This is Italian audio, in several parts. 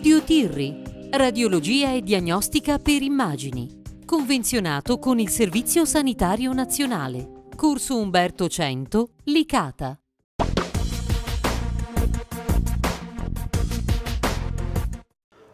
Studio Tirri, radiologia e diagnostica per immagini, convenzionato con il Servizio Sanitario Nazionale, corso Umberto Cento, Licata.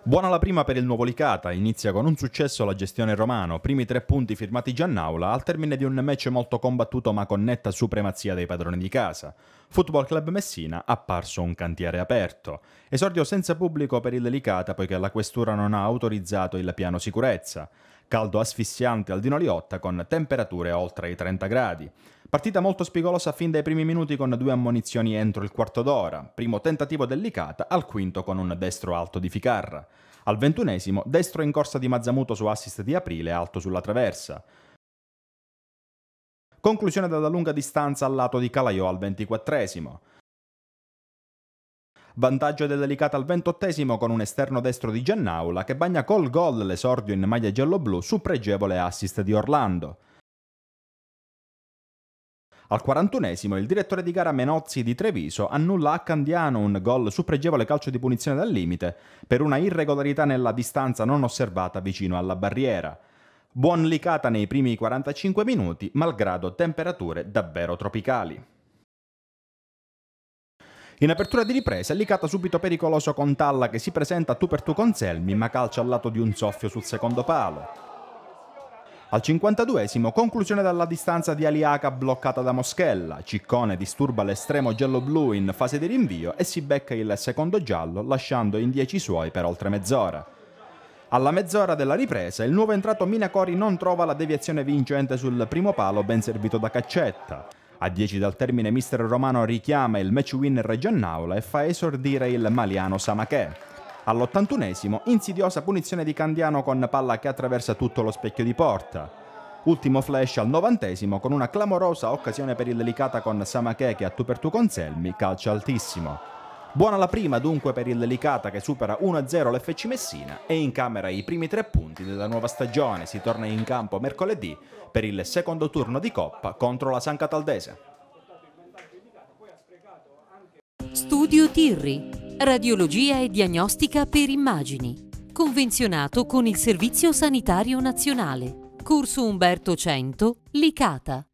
Buona la prima per il nuovo Licata, inizia con un successo la gestione romano, primi tre punti firmati Giannaula al termine di un match molto combattuto ma con netta supremazia dei padroni di casa. Football Club Messina apparso un cantiere aperto. Esordio senza pubblico per il Licata poiché la questura non ha autorizzato il piano sicurezza caldo asfissiante al Dino Liotta con temperature oltre i 30 gradi. Partita molto spigolosa fin dai primi minuti con due ammonizioni entro il quarto d'ora, primo tentativo delicata al quinto con un destro alto di Ficarra. Al ventunesimo, destro in corsa di Mazzamuto su assist di Aprile alto sulla traversa. Conclusione dalla lunga distanza al lato di Calaiò al ventiquattresimo. Vantaggio della Licata al ventottesimo con un esterno destro di Giannaula che bagna col gol l'esordio in maglia giallo-blu su pregevole assist di Orlando. Al 41 il direttore di gara Menozzi di Treviso annulla a Candiano un gol su pregevole calcio di punizione dal limite per una irregolarità nella distanza non osservata vicino alla barriera. Buon licata nei primi 45 minuti, malgrado temperature davvero tropicali. In apertura di ripresa, Licata subito pericoloso con Talla che si presenta tu per tu con Selmi ma calcia al lato di un soffio sul secondo palo. Al 52esimo, conclusione dalla distanza di Aliaca bloccata da Moschella, Ciccone disturba l'estremo giallo-blu in fase di rinvio e si becca il secondo giallo lasciando in 10 suoi per oltre mezz'ora. Alla mezz'ora della ripresa il nuovo entrato Minacori non trova la deviazione vincente sul primo palo ben servito da Caccetta. A 10 dal termine mister Romano richiama il match winner Giannaula e fa esordire il maliano Samachè. All'81esimo, insidiosa punizione di Candiano con palla che attraversa tutto lo specchio di porta. Ultimo flash al novantesimo con una clamorosa occasione per il delicata con Samachè che a tu per tu con Selmi calcia altissimo. Buona la prima dunque per il Licata che supera 1-0 l'FC Messina e incamera i primi tre punti della nuova stagione. Si torna in campo mercoledì per il secondo turno di Coppa contro la San Cataldese. Studio Tirri, radiologia e diagnostica per immagini. Convenzionato con il Servizio Sanitario Nazionale. Corso Umberto 100, Licata.